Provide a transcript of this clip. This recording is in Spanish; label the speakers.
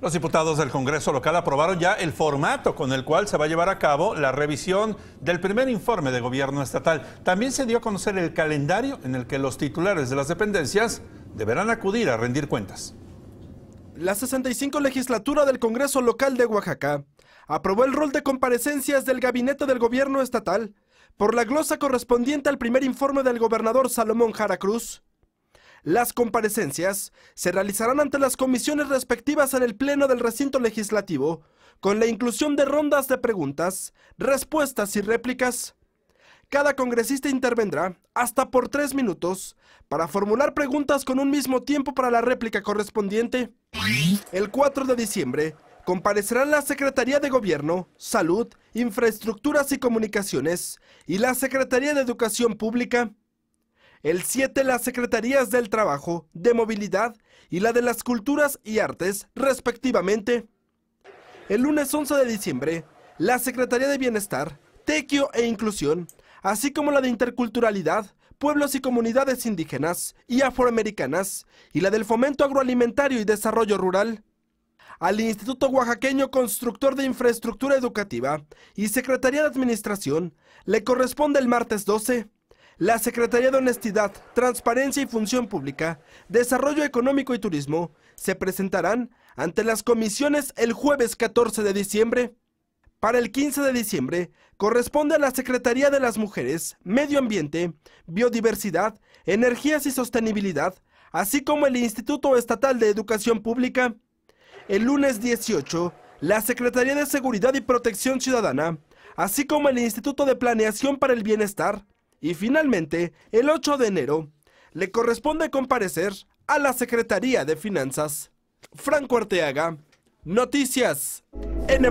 Speaker 1: Los diputados del Congreso local aprobaron ya el formato con el cual se va a llevar a cabo la revisión del primer informe de gobierno estatal. También se dio a conocer el calendario en el que los titulares de las dependencias deberán acudir a rendir cuentas.
Speaker 2: La 65 legislatura del Congreso local de Oaxaca aprobó el rol de comparecencias del gabinete del gobierno estatal por la glosa correspondiente al primer informe del gobernador Salomón Jara Cruz. Las comparecencias se realizarán ante las comisiones respectivas en el Pleno del recinto legislativo, con la inclusión de rondas de preguntas, respuestas y réplicas. Cada congresista intervendrá hasta por tres minutos para formular preguntas con un mismo tiempo para la réplica correspondiente. El 4 de diciembre comparecerán la Secretaría de Gobierno, Salud, Infraestructuras y Comunicaciones y la Secretaría de Educación Pública. El 7, las Secretarías del Trabajo, de Movilidad y la de las Culturas y Artes, respectivamente. El lunes 11 de diciembre, la Secretaría de Bienestar, Tequio e Inclusión, así como la de Interculturalidad, Pueblos y Comunidades Indígenas y Afroamericanas, y la del Fomento Agroalimentario y Desarrollo Rural, al Instituto Oaxaqueño Constructor de Infraestructura Educativa y Secretaría de Administración, le corresponde el martes 12. La Secretaría de Honestidad, Transparencia y Función Pública, Desarrollo Económico y Turismo se presentarán ante las comisiones el jueves 14 de diciembre. Para el 15 de diciembre corresponde a la Secretaría de las Mujeres, Medio Ambiente, Biodiversidad, Energías y Sostenibilidad, así como el Instituto Estatal de Educación Pública. El lunes 18, la Secretaría de Seguridad y Protección Ciudadana, así como el Instituto de Planeación para el Bienestar, y finalmente, el 8 de enero, le corresponde comparecer a la Secretaría de Finanzas. Franco Arteaga, Noticias N.